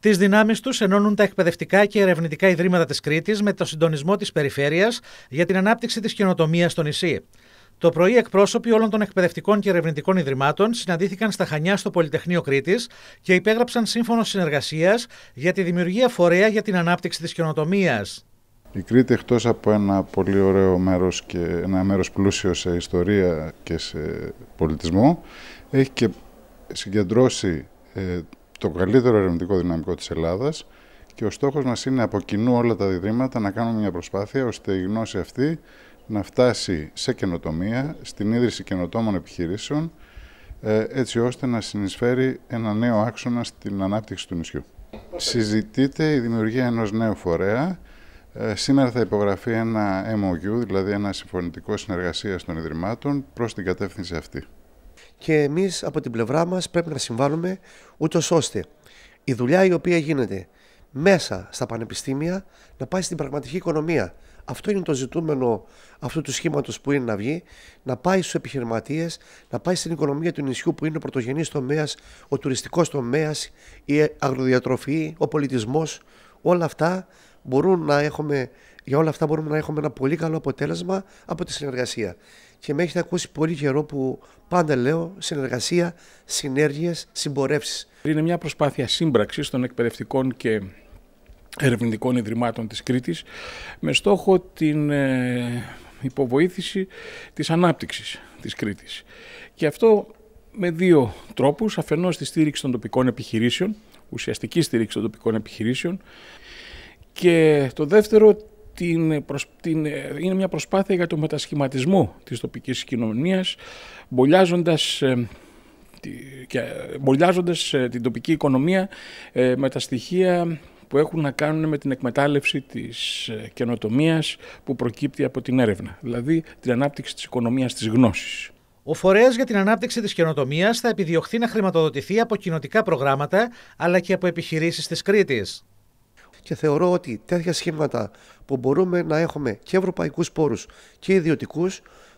Τις δυνάμεις τους ενώνουν τα εκπαιδευτικά και ερευνητικά ιδρύματα της Κρήτης με το συντονισμό της περιφέρειας για την ανάπτυξη της καινοτομίας στο νησί. Το πρωί, εκπρόσωποι όλων των εκπαιδευτικών και ερευνητικών ιδρυμάτων συναντήθηκαν στα Χανιά στο Πολυτεχνείο Κρήτης και υπέγραψαν σύμφωνο συνεργασίας για τη δημιουργία φορέα για την ανάπτυξη της καινοτομίας. Η Κρήτη εκτός από ένα πολύ ωραίο μέρος και ένα μέρος πλούσιο σε ιστορία και σε πολιτισμό έχει και συγκεντρώσει ε, το καλύτερο ερευνητικό δυναμικό της Ελλάδας και ο στόχος μας είναι από κοινού όλα τα διδρύματα να κάνουμε μια προσπάθεια ώστε η γνώση αυτή να φτάσει σε καινοτομία, στην ίδρυση καινοτόμων επιχειρήσεων, ε, έτσι ώστε να συνεισφέρει ένα νέο άξονα στην ανάπτυξη του νησιού. Συζητείται η δημιουργία ενός νέου φορέα. Ε, σήμερα θα υπογραφεί ένα MOU, δηλαδή ένα συμφωνητικό συνεργασίας των Ιδρυμάτων, προς την κατεύθυνση αυτή και εμείς από την πλευρά μας πρέπει να συμβάλλουμε ούτως ώστε η δουλειά η οποία γίνεται μέσα στα πανεπιστήμια να πάει στην πραγματική οικονομία. Αυτό είναι το ζητούμενο αυτού του σχήματος που είναι να βγει, να πάει στους επιχειρηματίες, να πάει στην οικονομία του νησιού που είναι ο πρωτογενής τομέας, ο τουριστικός τομέας, η αγροδιατροφή, ο πολιτισμός. Όλα αυτά μπορούν να έχουμε για όλα αυτά μπορούμε να έχουμε ένα πολύ καλό αποτέλεσμα από τη συνεργασία. Και με έχετε ακούσει πολύ καιρό που πάντα λέω συνεργασία, συνέργειες, συμπορεύσεις. Είναι μια προσπάθεια σύμπραξης των εκπαιδευτικών και ερευνητικών ιδρυμάτων της Κρήτης με στόχο την ε, υποβοήθηση της ανάπτυξης της Κρήτης. Και αυτό με δύο τρόπους, αφενός τη στήριξη των τοπικών επιχειρήσεων, ουσιαστική στήριξη των τοπικών επιχειρήσεων και το δεύτερο την, την, ε, είναι μια προσπάθεια για το μετασχηματισμό της τοπικής κοινωνίας, μπολιάζοντας ε, ε, την τοπική οικονομία με τα στοιχεία που έχουν να κάνουν με την εκμετάλλευση της καινοτομίας που προκύπτει από την έρευνα, δηλαδή την ανάπτυξη της οικονομίας της γνώσης. Ο Φορέας για την Ανάπτυξη της Καινοτομίας θα επιδιωχθεί να χρηματοδοτηθεί από κοινοτικά προγράμματα αλλά και από επιχειρήσεις της Κρήτης. Και θεωρώ ότι τέτοια σχήματα που μπορούμε να έχουμε και ευρωπαϊκούς πόρους και ιδιωτικούς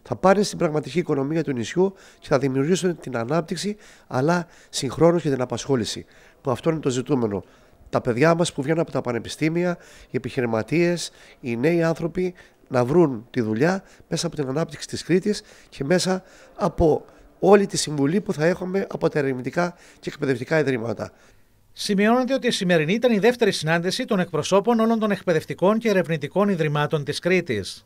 θα πάνε στην πραγματική οικονομία του νησιού και θα δημιουργήσουν την ανάπτυξη αλλά συγχρόνως και την απασχόληση. Που αυτό είναι το ζητούμενο. Τα παιδιά μας που βγαίνουν από τα πανεπιστήμια, οι επιχειρηματίες, οι νέοι άνθρωποι να βρουν τη δουλειά μέσα από την ανάπτυξη της Κρήτης και μέσα από όλη τη συμβουλή που θα έχουμε από τα ερευνητικά και εκπαιδευτικά ιδρύματα. Σημειώνεται ότι η σημερινή ήταν η δεύτερη συνάντηση των εκπροσώπων όλων των εκπαιδευτικών και ερευνητικών ιδρυμάτων της Κρήτης.